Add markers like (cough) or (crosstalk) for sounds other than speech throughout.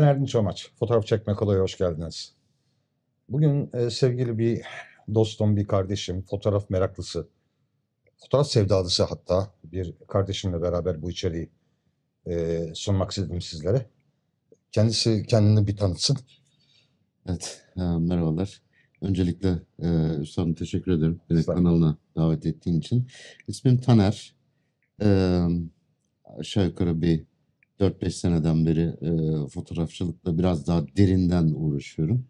Ben Erdin Çomaç. Fotoğraf çekmek kolay, hoş geldiniz. Bugün e, sevgili bir dostum, bir kardeşim, fotoğraf meraklısı, fotoğraf sevdalısı hatta bir kardeşimle beraber bu içeriği e, sunmak istedim sizlere. Kendisi kendini bir tanıtsın. Evet, e, merhabalar. Öncelikle e, Üstadım teşekkür ederim beni kanalına davet ettiğin için. İsmim Taner. E, aşağı yukarı bir 4-5 seneden beri e, fotoğrafçılıkla biraz daha derinden uğraşıyorum.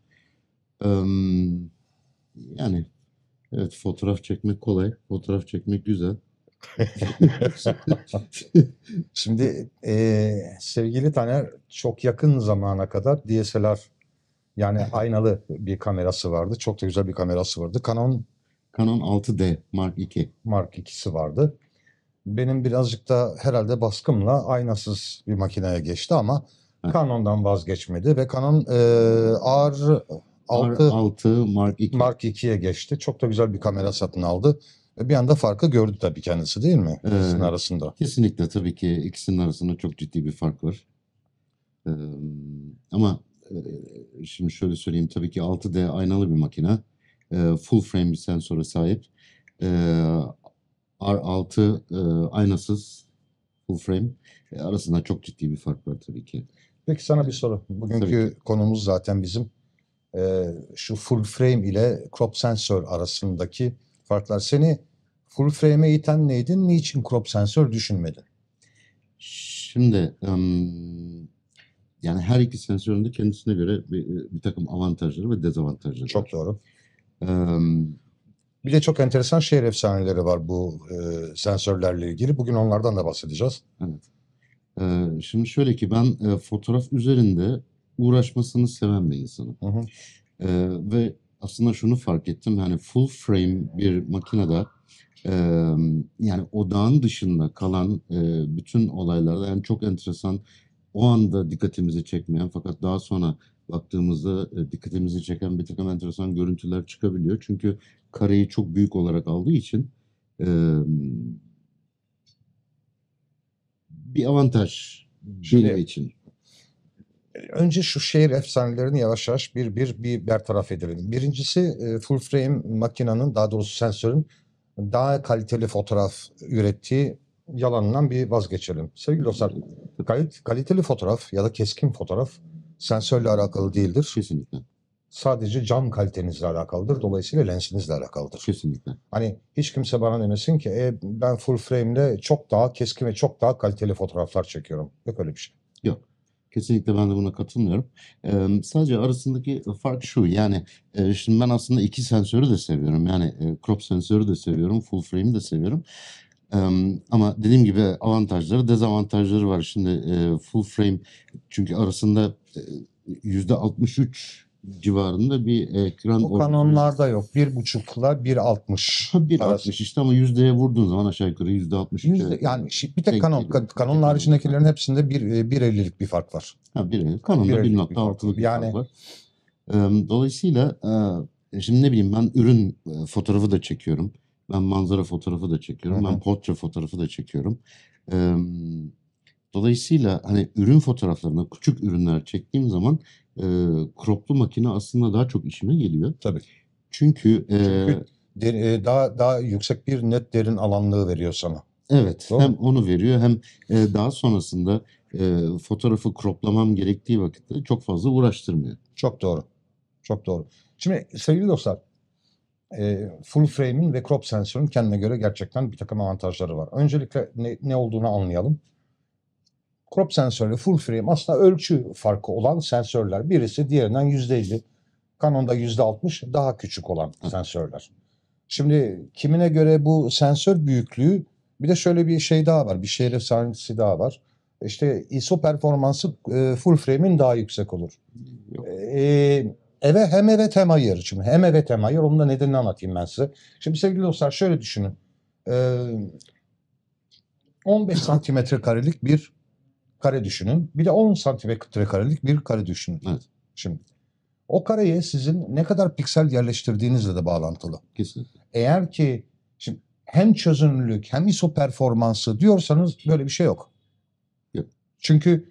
E, yani evet fotoğraf çekmek kolay, fotoğraf çekmek güzel. (laughs) Şimdi e, sevgili Taner çok yakın zamana kadar DSLR yani aynalı bir kamerası vardı. Çok da güzel bir kamerası vardı. Canon Canon 6D Mark II. Mark II'si vardı benim birazcık da herhalde baskımla aynasız bir makineye geçti ama evet. Canon'dan vazgeçmedi ve Canon e, ağır 6, 6 Mark 2. geçti. Çok da güzel bir kamera satın aldı. E, bir anda farkı gördü tabii kendisi değil mi? İkisinin ee, arasında. Kesinlikle tabii ki ikisinin arasında çok ciddi bir fark var. Ee, ama e, şimdi şöyle söyleyeyim tabii ki 6D aynalı bir makine. E, full frame bir sensöre sahip. E, R6 e, aynasız full frame e, arasında çok ciddi bir fark var tabii ki. Peki sana e, bir soru. Bugünkü konumuz zaten bizim e, şu full frame ile crop sensör arasındaki farklar. Seni full frame'e iten neydi? Niçin crop sensör düşünmedin? Şimdi um, yani her iki sensörün de kendisine göre bir, e, bir takım avantajları ve dezavantajları Çok var. doğru. Um, bir de çok enteresan şehir efsaneleri var bu e, sensörlerle ilgili. Bugün onlardan da bahsedeceğiz. Evet. Ee, şimdi şöyle ki ben e, fotoğraf üzerinde uğraşmasını seven bir insanım. Hı hı. Ee, ve aslında şunu fark ettim. Yani full frame bir makinede e, yani odağın dışında kalan e, bütün olaylarda yani çok enteresan o anda dikkatimizi çekmeyen fakat daha sonra baktığımızda e, dikkatimizi çeken bir takım enteresan görüntüler çıkabiliyor. Çünkü kareyi çok büyük olarak aldığı için bir avantaj Şimdi, benim şey için. Önce şu şehir efsanelerini yavaş yavaş bir bir bir bertaraf edelim. Birincisi e, full frame makinanın daha doğrusu sensörün daha kaliteli fotoğraf ürettiği yalanından bir vazgeçelim. Sevgili dostlar, kaliteli fotoğraf ya da keskin fotoğraf sensörle alakalı değildir. Kesinlikle. Sadece cam kalitenizle alakalıdır. Dolayısıyla lensinizle alakalıdır. Kesinlikle. Hani hiç kimse bana demesin ki e, ben full frame'le çok daha keskin ve çok daha kaliteli fotoğraflar çekiyorum. Yok öyle bir şey. Yok. Kesinlikle ben de buna katılmıyorum. Ee, sadece arasındaki fark şu yani e, şimdi ben aslında iki sensörü de seviyorum. Yani e, crop sensörü de seviyorum, full frame'i de seviyorum ama dediğim gibi avantajları, dezavantajları var. Şimdi e, full frame çünkü arasında e, yüzde 63 civarında bir ekran. O kanonlarda yok. Bir 1.5'la 1.60. Altmış işte ama yüzdeye vurduğun zaman aşağı yukarı yüzde altmış. Yüzde, yani bir tek kanon, kanon içindekilerin hepsinde bir e, bir bir fark var. Ha, 1.50. Kanonda 1.6'lık bir yani, fark var. Dolayısıyla şimdi ne bileyim ben ürün fotoğrafı da çekiyorum. Ben manzara fotoğrafı da çekiyorum. Hı-hı. Ben portre fotoğrafı da çekiyorum. Ee, dolayısıyla hani ürün fotoğraflarına küçük ürünler çektiğim zaman e, kroplu makine aslında daha çok işime geliyor. Tabii. Çünkü, e, Çünkü der, daha daha yüksek bir net derin alanlığı veriyor sana. Evet. Doğru. Hem onu veriyor hem e, daha sonrasında e, fotoğrafı kroplamam gerektiği vakitte çok fazla uğraştırmıyor. Çok doğru. Çok doğru. Şimdi sevgili dostlar e, full frame'in ve crop sensörün kendine göre gerçekten bir takım avantajları var. Öncelikle ne, ne olduğunu anlayalım. Crop sensörle full frame aslında ölçü farkı olan sensörler. Birisi diğerinden %50, Canon'da %60 daha küçük olan sensörler. Şimdi kimine göre bu sensör büyüklüğü bir de şöyle bir şey daha var. Bir şehir efsanesi daha var. İşte ISO performansı e, full frame'in daha yüksek olur. Yok. E, eve hem evet hem hayır. Şimdi hem evet hem hayır onun da nedenini anlatayım ben size. Şimdi sevgili dostlar şöyle düşünün. Ee, 15 santimetre karelik bir kare düşünün. Bir de 10 santimetre karelik bir kare düşünün. Evet. Şimdi o kareye sizin ne kadar piksel yerleştirdiğinizle de bağlantılı. Kesinlikle. Eğer ki şimdi hem çözünürlük hem ISO performansı diyorsanız böyle bir şey yok. Yok. Çünkü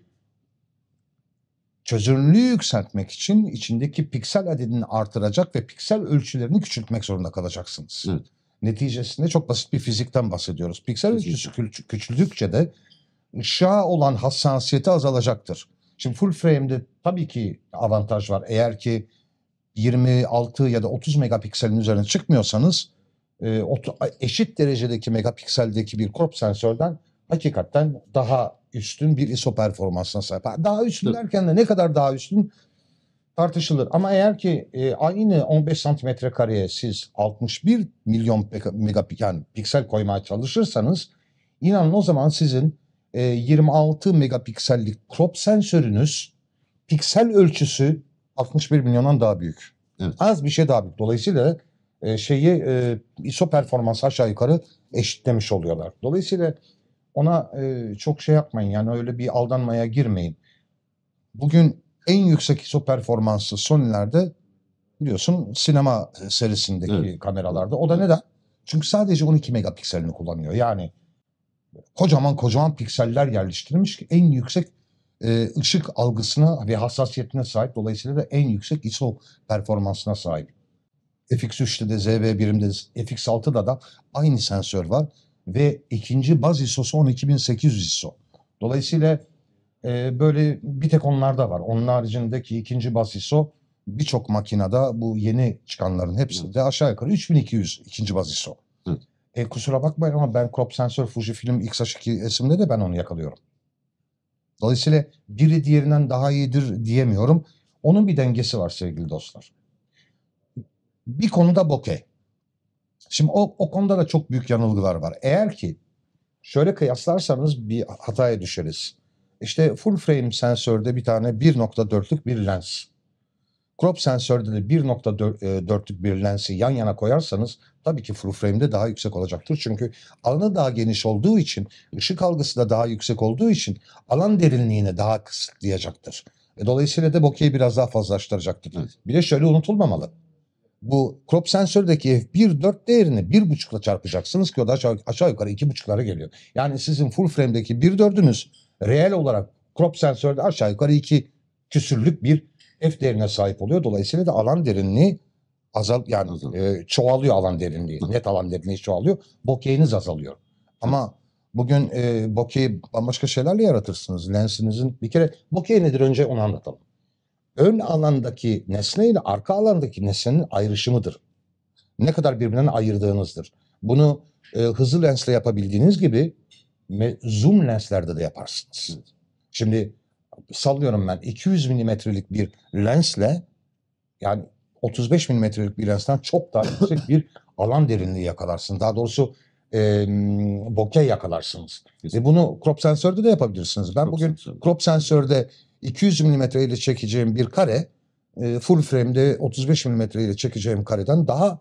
çözünürlüğü yükseltmek için içindeki piksel adedini artıracak ve piksel ölçülerini küçültmek zorunda kalacaksınız. Evet. Neticesinde çok basit bir fizikten bahsediyoruz. Piksel ölçüsü küçüldükçe de ışığa olan hassasiyeti azalacaktır. Şimdi full frame'de tabii ki avantaj var. Eğer ki 26 ya da 30 megapikselin üzerine çıkmıyorsanız e, eşit derecedeki megapikseldeki bir crop sensörden hakikaten daha üstün bir ISO performansına sahip. Daha üstün derken de ne kadar daha üstün tartışılır. Ama eğer ki e, aynı 15 santimetre kareye siz 61 milyon megapiksel yani piksel koymaya çalışırsanız inanın o zaman sizin e, 26 megapiksellik crop sensörünüz piksel ölçüsü 61 milyondan daha büyük. Evet. Az bir şey daha büyük. Dolayısıyla e, şeyi e, ISO performansı aşağı yukarı eşitlemiş oluyorlar. Dolayısıyla ona e, çok şey yapmayın yani öyle bir aldanmaya girmeyin. Bugün en yüksek ISO performanslı Sony'lerde biliyorsun sinema e, serisindeki evet. kameralarda. O da neden? Çünkü sadece 12 megapikselini kullanıyor. Yani kocaman kocaman pikseller yerleştirilmiş ki en yüksek e, ışık algısına ve hassasiyetine sahip. Dolayısıyla da en yüksek ISO performansına sahip. FX3'te de ZV1'imde de FX6'da da aynı sensör var ve ikinci baz ISO'su 12800 ISO. Dolayısıyla e, böyle bir tek onlarda var. Onun haricindeki ikinci baz ISO birçok makinede bu yeni çıkanların hepsinde aşağı yukarı 3200 ikinci baz ISO. Hı. E, kusura bakmayın ama ben crop sensör Fujifilm X-H2S'imde de ben onu yakalıyorum. Dolayısıyla biri diğerinden daha iyidir diyemiyorum. Onun bir dengesi var sevgili dostlar. Bir konuda bokeh. Şimdi o, o konuda da çok büyük yanılgılar var. Eğer ki şöyle kıyaslarsanız bir hataya düşeriz. İşte full frame sensörde bir tane 1.4'lük bir lens. Crop sensörde de 1.4'lük bir lensi yan yana koyarsanız tabii ki full frame'de daha yüksek olacaktır. Çünkü alanı daha geniş olduğu için, ışık algısı da daha yüksek olduğu için alan derinliğini daha kısıtlayacaktır. E, dolayısıyla da bokeyi biraz daha fazlaştıracaktır. Evet. Bir de şöyle unutulmamalı bu crop sensördeki f1.4 değerini 1.5'la çarpacaksınız ki o da aşağı, aşağı yukarı 2.5'lara geliyor. Yani sizin full frame'deki 1.4'ünüz reel olarak crop sensörde aşağı yukarı 2 küsürlük bir f değerine sahip oluyor. Dolayısıyla da alan derinliği azal yani azal. E, çoğalıyor alan derinliği. Net alan derinliği çoğalıyor. Bokehiniz azalıyor. Ama bugün e, bokeyi bambaşka şeylerle yaratırsınız. Lensinizin bir kere bokeh nedir önce onu anlatalım ön alandaki nesne ile arka alandaki nesnenin ayrışımıdır. Ne kadar birbirinden ayırdığınızdır. Bunu e, hızlı lensle yapabildiğiniz gibi zoom lenslerde de yaparsınız. Şimdi sallıyorum ben 200 milimetrelik bir lensle yani 35 milimetrelik bir lensten çok daha yüksek bir alan derinliği yakalarsın. Daha doğrusu e, bokeh yakalarsınız. Ve bunu crop sensörde de yapabilirsiniz. Ben crop bugün sensörde. crop sensörde 200 mm ile çekeceğim bir kare e, full frame'de 35 mm ile çekeceğim kareden daha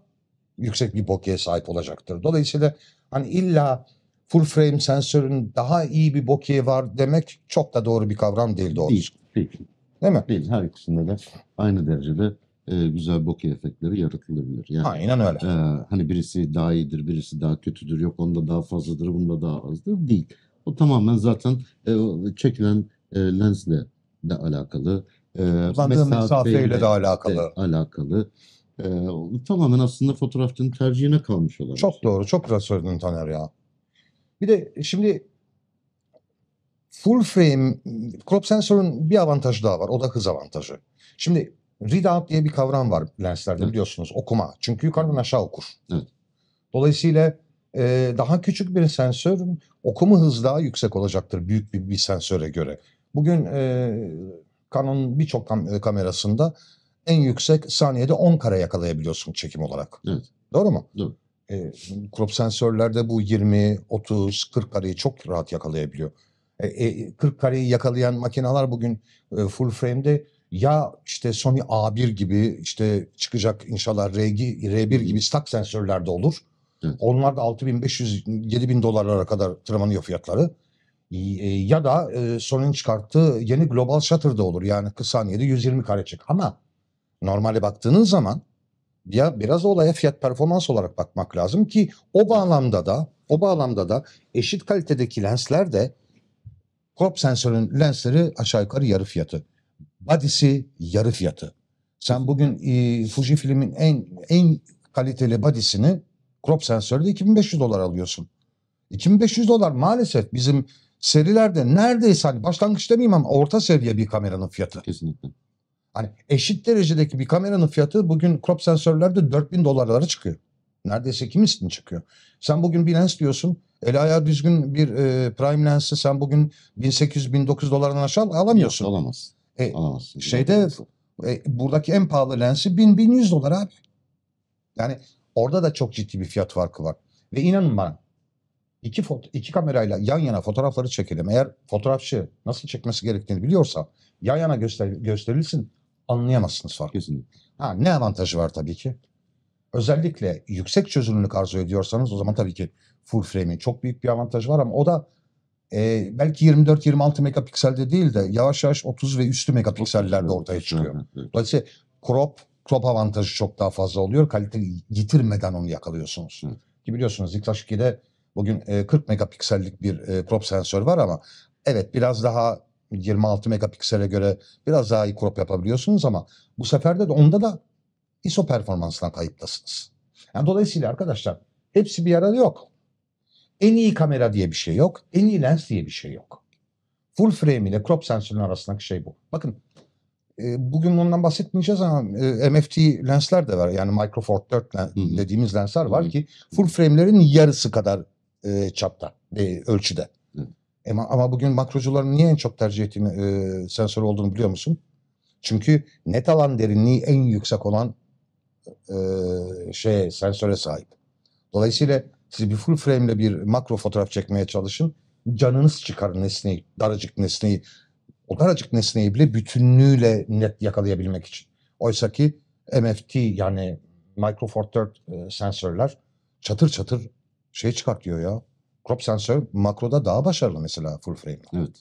yüksek bir bokeh'e sahip olacaktır. Dolayısıyla hani illa full frame sensörün daha iyi bir bokeh var demek çok da doğru bir kavram değil doğrusu. Değil, değil. Değil mi? Değil. Her ikisinde de aynı derecede e, güzel bokeh efektleri yaratılabilir. Yani, Aynen öyle. E, hani birisi daha iyidir, birisi daha kötüdür, yok onda daha fazladır, bunda daha azdır değil. O tamamen zaten e, çekilen e, lensle de alakalı. E, Kullandığın mesafeyle de alakalı. De alakalı. E, tamamen aslında fotoğrafçının tercihine kalmış olan. Çok doğru, çok güzel söyledin Taner ya. Bir de şimdi full frame crop sensörün bir avantajı daha var. O da hız avantajı. Şimdi Readout diye bir kavram var lenslerde evet. biliyorsunuz okuma. Çünkü yukarıdan aşağı okur. Evet. Dolayısıyla e, daha küçük bir sensör okuma hızı daha yüksek olacaktır büyük bir, bir sensöre göre. Bugün e, Canon'un birçok kam- e, kamerasında en yüksek saniyede 10 kare yakalayabiliyorsun çekim olarak. Evet. Doğru mu? Evet. E, crop sensörlerde bu 20, 30, 40 kareyi çok rahat yakalayabiliyor. E, e, 40 kareyi yakalayan makineler bugün e, full frame'de ya işte Sony A1 gibi işte çıkacak inşallah R1, R1 gibi stak de olur. Hı. Onlar da 6500-7000 dolarlara kadar tırmanıyor fiyatları. Ee, ya da e, Sony'nin çıkarttığı yeni global shutter da olur. Yani kısa saniyede 120 kare çık. Ama normale baktığınız zaman ya biraz olaya fiyat performans olarak bakmak lazım ki o bağlamda da o bağlamda da eşit kalitedeki lensler de crop sensörün lensleri aşağı yukarı yarı fiyatı. Badisi yarı fiyatı. Sen bugün e, Fuji filmin en en kaliteli badisini crop sensörde 2500 dolar alıyorsun. 2500 dolar maalesef bizim serilerde neredeyse hani başlangıç demeyeyim ama orta seviye bir kameranın fiyatı. Kesinlikle. Hani eşit derecedeki bir kameranın fiyatı bugün crop sensörlerde 4000 dolarlara çıkıyor. Neredeyse kimisinin çıkıyor. Sen bugün bir lens diyorsun. El ayağı düzgün bir e, prime lensi sen bugün 1800-1900 dolardan aşağı alamıyorsun. Yok, alamaz. E, Alamazsın. Şeyde e, buradaki en pahalı lensi 1000-1100 dolar abi. Yani orada da çok ciddi bir fiyat farkı var. Ve inanın bana iki, foto, iki kamerayla yan yana fotoğrafları çekelim. Eğer fotoğrafçı nasıl çekmesi gerektiğini biliyorsa yan yana göster, gösterilsin anlayamazsınız farkı. Kesinlikle. Ha, ne avantajı var tabii ki? Özellikle yüksek çözünürlük arzu ediyorsanız o zaman tabii ki full frame'in çok büyük bir avantajı var ama o da e, belki 24-26 megapikselde değil de yavaş yavaş 30 ve üstü megapiksellerde ortaya çıkıyor. Dolayısıyla crop, crop avantajı çok daha fazla oluyor. Kalite yitirmeden onu yakalıyorsunuz. Hı. Ki biliyorsunuz Ziktaş 2'de bugün 40 e, megapiksellik bir e, crop sensör var ama evet biraz daha 26 megapiksele göre biraz daha iyi crop yapabiliyorsunuz ama bu sefer de onda da ISO performansından kayıptasınız. Yani dolayısıyla arkadaşlar hepsi bir arada yok. En iyi kamera diye bir şey yok. En iyi lens diye bir şey yok. Full frame ile crop sensörünün arasındaki şey bu. Bakın e, bugün ondan bahsetmeyeceğiz ama e, MFT lensler de var. Yani Micro Four Third lens, Hı dediğimiz lensler var Hı ki full frame'lerin yarısı kadar e, çapta, e, ölçüde. Ama, ama bugün makrocuların niye en çok tercih ettiğini e, sensör olduğunu biliyor musun? Çünkü net alan derinliği en yüksek olan e, şeye, sensöre sahip. Dolayısıyla siz bir full frame ile bir makro fotoğraf çekmeye çalışın. Canınız çıkar nesneyi, daracık nesneyi. O daracık nesneyi bile bütünlüğüyle net yakalayabilmek için. Oysa ki MFT yani Micro Four Third e, sensörler çatır çatır şey çıkartıyor ya. Crop sensör makroda daha başarılı mesela full frame. Evet.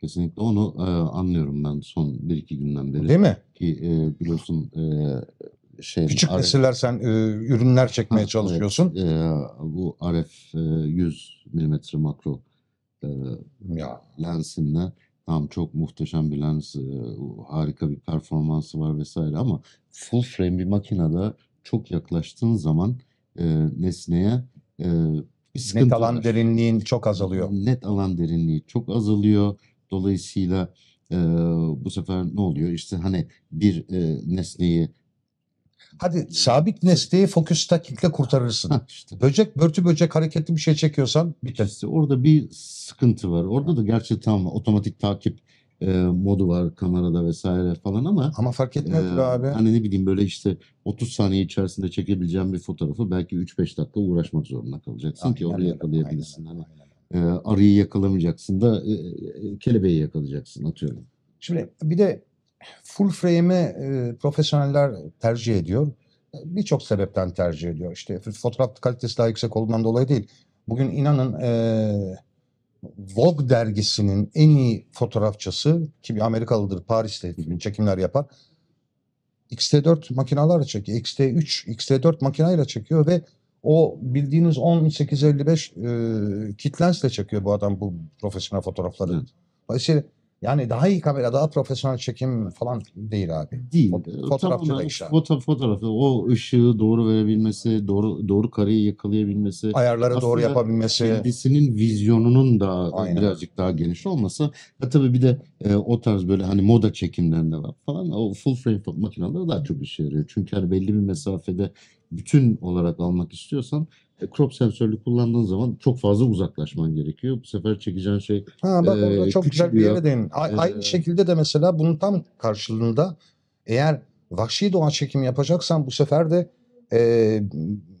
Kesinlikle onu e, anlıyorum ben son bir iki günden beri. Değil mi? Ki e, biliyorsun e, şey küçük Aref, nesiller sen e, ürünler çekmeye ha, çalışıyorsun. Evet, e, bu RF e, 100 mm makro e, ya. lensinle tam çok muhteşem bir lens, e, harika bir performansı var vesaire ama full frame bir makinede çok yaklaştığın zaman e, nesneye e, bir net alan var. derinliğin çok azalıyor. Net alan derinliği çok azalıyor. Dolayısıyla e, bu sefer ne oluyor? İşte hani bir e, nesneyi Hadi sabit nesneyi fokus takikle kurtarırsın. işte. Böcek, börtü böcek hareketli bir şey çekiyorsan bitir. İşte orada bir sıkıntı var. Orada da gerçi tam otomatik takip e, modu var kamerada vesaire falan ama ama fark etmez e, abi. Hani ne bileyim böyle işte 30 saniye içerisinde çekebileceğim bir fotoğrafı belki 3-5 dakika uğraşmak zorunda kalacaksın aynen ki orayı yakalayabilirsin. Aynen, hani E, arıyı yakalamayacaksın da e, e, kelebeği yakalayacaksın atıyorum. Şimdi bir de full frame'i e, profesyoneller tercih ediyor. E, birçok sebepten tercih ediyor. İşte fotoğraf kalitesi daha yüksek olduğundan dolayı değil. Bugün inanın e, Vogue dergisinin en iyi fotoğrafçısı ki bir Amerikalıdır Paris'te çekimler yapar. X-T4 makinalarla çekiyor. X-T3, X-T4 makinayla çekiyor ve o bildiğiniz 1855 e, kitlensle çekiyor bu adam bu profesyonel fotoğrafları. Hı. Dolayısıyla yani daha iyi kamera, daha profesyonel çekim falan değil abi. Değil. Fot- fotoğrafçı işte. Foto fotoğrafı, o ışığı doğru verebilmesi, doğru doğru kareyi yakalayabilmesi. Ayarları doğru yapabilmesi. Kendisinin vizyonunun da Aynen. birazcık daha geniş olması. Ha, e, tabii bir de e, o tarz böyle hani moda çekimlerinde var falan. O full frame makinaları daha çok işe yarıyor. Çünkü hani belli bir mesafede bütün olarak almak istiyorsan e, crop sensörlü kullandığın zaman çok fazla uzaklaşman gerekiyor. Bu sefer çekeceğin şey Ha bak e, orada çok güzel bir yere değin. A- e, aynı şekilde de mesela bunun tam karşılığında eğer vahşi doğa çekimi yapacaksan bu sefer de e,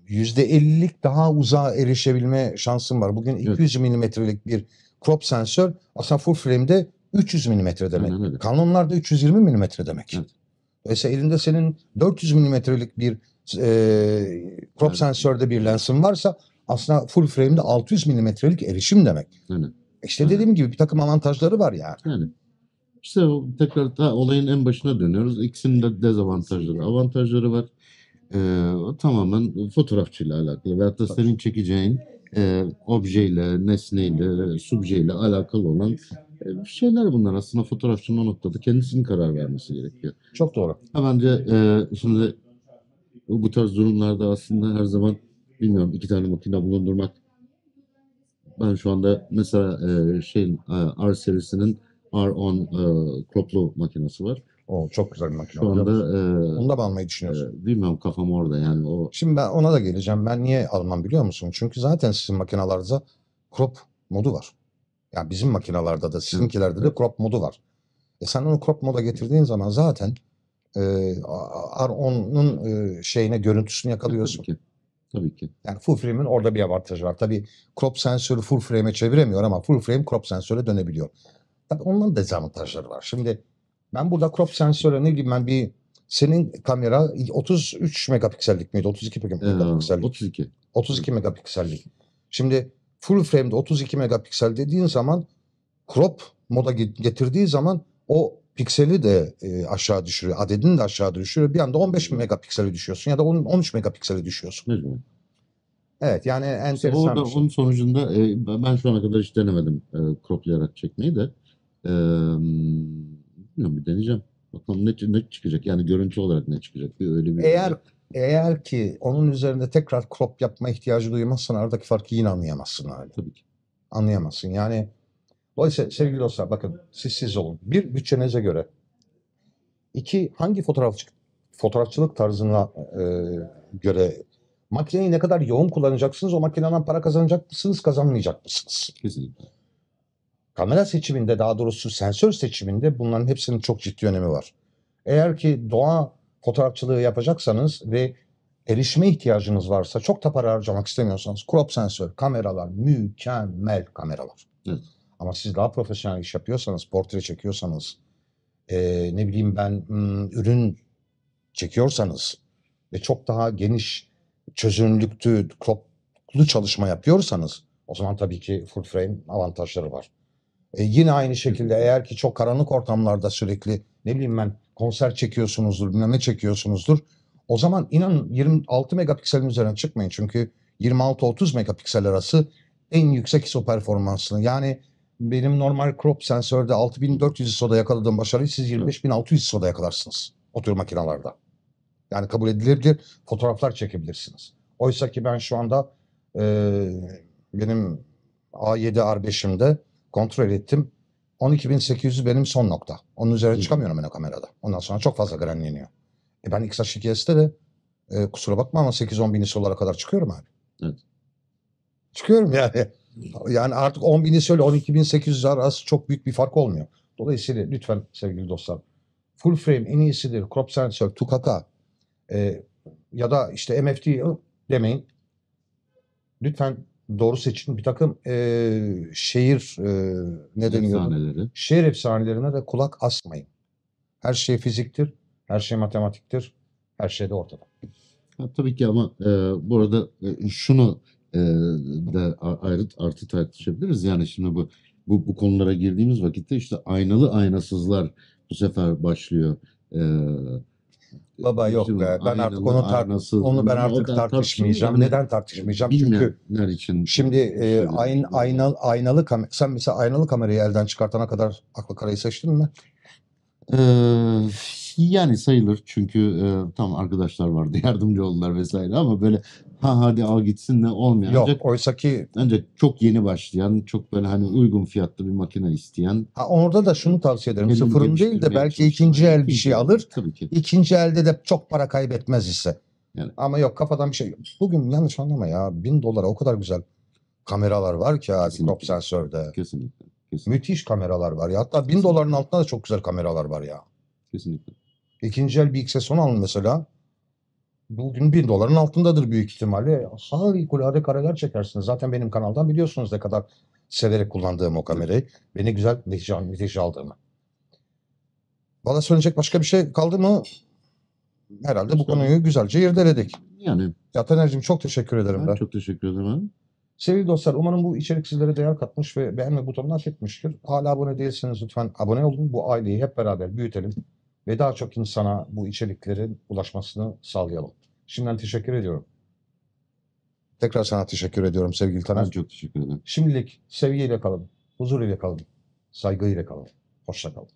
%50'lik daha uzağa erişebilme şansın var. Bugün 200 evet. milimetrelik bir crop sensör aslında full frame'de 300 milimetre demek. Aynen öyle. Kanonlarda 320 milimetre demek. Evet. Mesela elinde senin 400 milimetrelik bir e, crop evet. sensörde bir lensim varsa aslında full frame'de 600 milimetrelik erişim demek. Yani. İşte dediğim yani. gibi bir takım avantajları var yani. Yani. İşte tekrar ta olayın en başına dönüyoruz. İkisinin de dezavantajları, avantajları var. Ee, tamamen fotoğrafçıyla alakalı veyahut da senin çekeceğin e, objeyle, nesneyle, subjeyle alakalı olan e, şeyler bunlar. Aslında fotoğrafçının o noktada kendisinin karar vermesi gerekiyor. Çok doğru. Ha, bence e, şimdi bu tarz durumlarda aslında her zaman bilmiyorum iki tane makine bulundurmak ben şu anda mesela e, şeyin e, R serisinin R10 e, kroplu makinesi var. O çok güzel bir makine. Şu anda e, onu da mı almayı düşünüyorsun? E, bilmiyorum kafam orada yani o. Şimdi ben ona da geleceğim. Ben niye almam biliyor musun? Çünkü zaten sizin makinalarda crop modu var. Yani bizim makinalarda da sizinkilerde de crop modu var. E sen onu crop moda getirdiğin zaman zaten e, onun e, şeyine görüntüsünü e, yakalıyorsun. Tabii ki. Tabii ki. Yani full frame'in orada bir avantajı var. Tabii crop sensörü full frame'e çeviremiyor ama full frame crop sensöre dönebiliyor. Tabii onun dezavantajları var. Şimdi ben burada crop sensöre ne bileyim ben bir senin kamera 33 megapiksellik miydi? 32 megapiksellik. Ee, 32. 32 megapiksellik. Şimdi full frame'de 32 megapiksel dediğin zaman crop moda getirdiği zaman o pikseli de e, aşağı düşürüyor. Adedini de aşağı düşürüyor. Bir anda 15 hmm. megapikseli düşüyorsun ya da 13 megapikseli düşüyorsun. Evet. Evet yani enteresan işte orada, bir şey. Onun sonucunda e, ben şu ana kadar hiç denemedim e, croplayarak çekmeyi de. E, bilmiyorum bir deneyeceğim. Bakalım ne, ne çıkacak yani görüntü olarak ne çıkacak bir öyle bir. Eğer eğer ki onun üzerinde tekrar crop yapma ihtiyacı duymazsan aradaki farkı yine anlayamazsın hali. Tabii ki. Anlayamazsın yani Dolayısıyla sevgili dostlar bakın siz siz olun. Bir bütçenize göre. iki hangi fotoğrafçı, fotoğrafçılık tarzına e, göre makineyi ne kadar yoğun kullanacaksınız o makineden para kazanacak mısınız kazanmayacak mısınız? Kamera seçiminde daha doğrusu sensör seçiminde bunların hepsinin çok ciddi önemi var. Eğer ki doğa fotoğrafçılığı yapacaksanız ve erişme ihtiyacınız varsa çok da para harcamak istemiyorsanız crop sensör kameralar mükemmel kameralar. Evet. Ama siz daha profesyonel iş yapıyorsanız, portre çekiyorsanız, e, ne bileyim ben hmm, ürün çekiyorsanız ve çok daha geniş çözünürlüktü, toplu çalışma yapıyorsanız o zaman tabii ki full frame avantajları var. E, yine aynı şekilde eğer ki çok karanlık ortamlarda sürekli ne bileyim ben konser çekiyorsunuzdur, bilmem ne çekiyorsunuzdur. O zaman inanın 26 megapikselin üzerine çıkmayın çünkü 26-30 megapiksel arası en yüksek ISO performansını yani benim normal crop sensörde 6400 ISO'da yakaladığım başarıyı siz 25600 ISO'da yakalarsınız. O makinalarda. Yani kabul edilebilir fotoğraflar çekebilirsiniz. Oysa ki ben şu anda e, benim A7R5'imde kontrol ettim. 12.800 benim son nokta. Onun üzerine çıkamıyorum ben o kamerada. Ondan sonra çok fazla grenleniyor. E ben XH2S'de de e, kusura bakma ama 8-10 bin ISO'lara kadar çıkıyorum abi. Evet. Çıkıyorum yani. Yani artık 10 bini söyle 12 bin 800 arası çok büyük bir fark olmuyor. Dolayısıyla lütfen sevgili dostlar full frame en iyisidir. Crop sensör, tukaka e, ya da işte MFT demeyin. Lütfen doğru seçin. Bir takım e, şehir e, ne deniyor? Şehir efsanelerine de kulak asmayın. Her şey fiziktir, her şey matematiktir, her şey de ortada. Ha, tabii ki ama e, burada e, şunu e, de ayrı artı tartışabiliriz. Yani şimdi bu, bu bu konulara girdiğimiz vakitte işte aynalı aynasızlar bu sefer başlıyor. E, Baba yok be. Ben aynalı, artık onu tar onu ben artık tartışmayacağım. Yani, Neden tartışmayacağım? Çünkü için şimdi e, ayn, aynalı aynalı kamera sen mesela aynalı kamerayı elden çıkartana kadar akla karayı seçtin mi? Ee, yani sayılır çünkü e, tam arkadaşlar vardı (laughs) yardımcı oldular vesaire ama böyle ha hadi al gitsin ne olmuyor. Yok ancak, oysa ki. Ancak çok yeni başlayan çok böyle hani uygun fiyatlı bir makine isteyen. Ha, orada da şunu tavsiye ederim sıfırın şey, değil de belki şey ikinci el bir şey alır. Tabii ki. İkinci elde de çok para kaybetmez ise. Yani. Ama yok kafadan bir şey. Bugün yanlış anlama ya bin dolara o kadar güzel kameralar var ki ya crop sensörde. Kesinlikle. Kesinlikle. Müthiş kameralar var ya. Hatta Kesinlikle. bin doların altında da çok güzel kameralar var ya. Kesinlikle. İkinci el bir XS10 alın mesela bugün bin doların altındadır büyük ihtimalle. Harikulade kareler çekersiniz. Zaten benim kanaldan biliyorsunuz ne kadar severek kullandığım o kamerayı. Beni güzel netice aldığımı. Bana söyleyecek başka bir şey kaldı mı? Herhalde bu konuyu güzelce irdeledik. Yani. Ya Taner'cim çok teşekkür ederim ben. ben. Çok teşekkür ederim. Sevgili dostlar umarım bu içerik sizlere değer katmış ve beğenme butonuna hak etmiştir. Hala abone değilseniz lütfen abone olun. Bu aileyi hep beraber büyütelim ve daha çok insana bu içeriklerin ulaşmasını sağlayalım. Şimdiden teşekkür ediyorum. Tekrar sana teşekkür ediyorum sevgili Taner. Ben çok teşekkür ederim. Şimdilik sevgiyle kalın, huzur ile kalın, saygıyla kalın, hoşça kalın.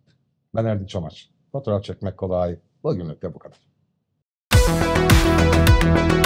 Ben Erdin Çamaç. Fotoğraf çekmek kolay. Bugünlük de bu kadar. Müzik